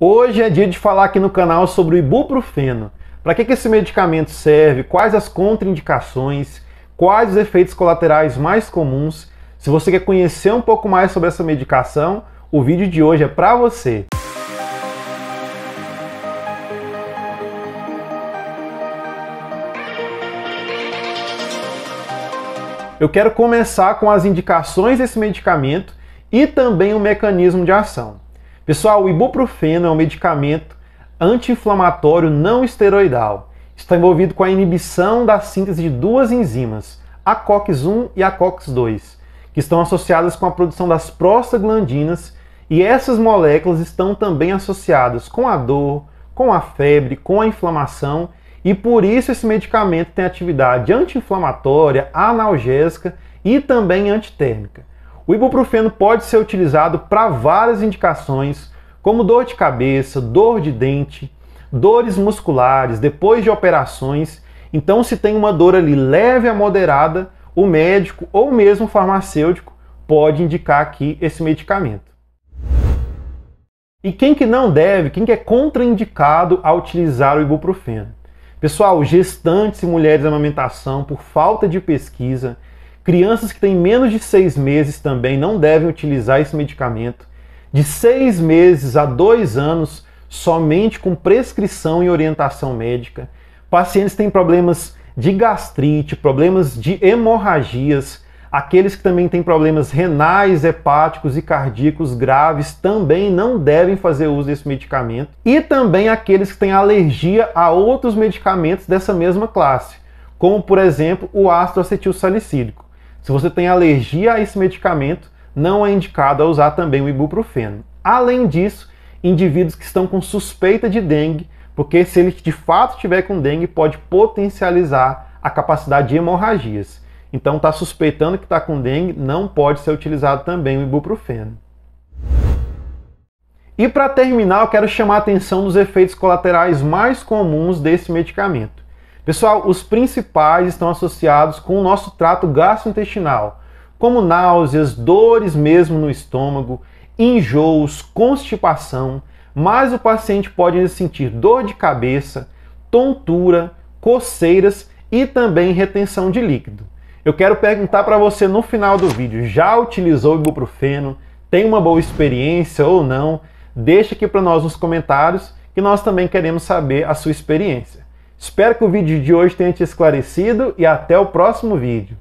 Hoje é dia de falar aqui no canal sobre o ibuprofeno. Para que, que esse medicamento serve? Quais as contraindicações? Quais os efeitos colaterais mais comuns? Se você quer conhecer um pouco mais sobre essa medicação, o vídeo de hoje é para você. Eu quero começar com as indicações desse medicamento e também o mecanismo de ação. Pessoal, o ibuprofeno é um medicamento anti-inflamatório não esteroidal. Está envolvido com a inibição da síntese de duas enzimas, a COX-1 e a COX-2, que estão associadas com a produção das prostaglandinas, e essas moléculas estão também associadas com a dor, com a febre, com a inflamação, e por isso esse medicamento tem atividade anti-inflamatória, analgésica e também antitérmica. O ibuprofeno pode ser utilizado para várias indicações, como dor de cabeça, dor de dente, dores musculares, depois de operações. Então, se tem uma dor ali leve a moderada, o médico ou mesmo o farmacêutico pode indicar aqui esse medicamento. E quem que não deve, quem que é contraindicado a utilizar o ibuprofeno? Pessoal, gestantes e mulheres de amamentação, por falta de pesquisa, Crianças que têm menos de seis meses também não devem utilizar esse medicamento. De seis meses a dois anos, somente com prescrição e orientação médica. Pacientes que têm problemas de gastrite, problemas de hemorragias, aqueles que também têm problemas renais, hepáticos e cardíacos graves também não devem fazer uso desse medicamento, e também aqueles que têm alergia a outros medicamentos dessa mesma classe, como por exemplo o ácido acetilsalicílico. Se você tem alergia a esse medicamento, não é indicado a usar também o ibuprofeno. Além disso, indivíduos que estão com suspeita de dengue, porque se ele de fato estiver com dengue, pode potencializar a capacidade de hemorragias. Então, está suspeitando que está com dengue, não pode ser utilizado também o ibuprofeno. E para terminar, eu quero chamar a atenção dos efeitos colaterais mais comuns desse medicamento. Pessoal, os principais estão associados com o nosso trato gastrointestinal, como náuseas, dores mesmo no estômago, enjoos, constipação, mas o paciente pode sentir dor de cabeça, tontura, coceiras e também retenção de líquido. Eu quero perguntar para você no final do vídeo, já utilizou ibuprofeno? Tem uma boa experiência ou não? Deixa aqui para nós nos comentários que nós também queremos saber a sua experiência. Espero que o vídeo de hoje tenha te esclarecido e até o próximo vídeo.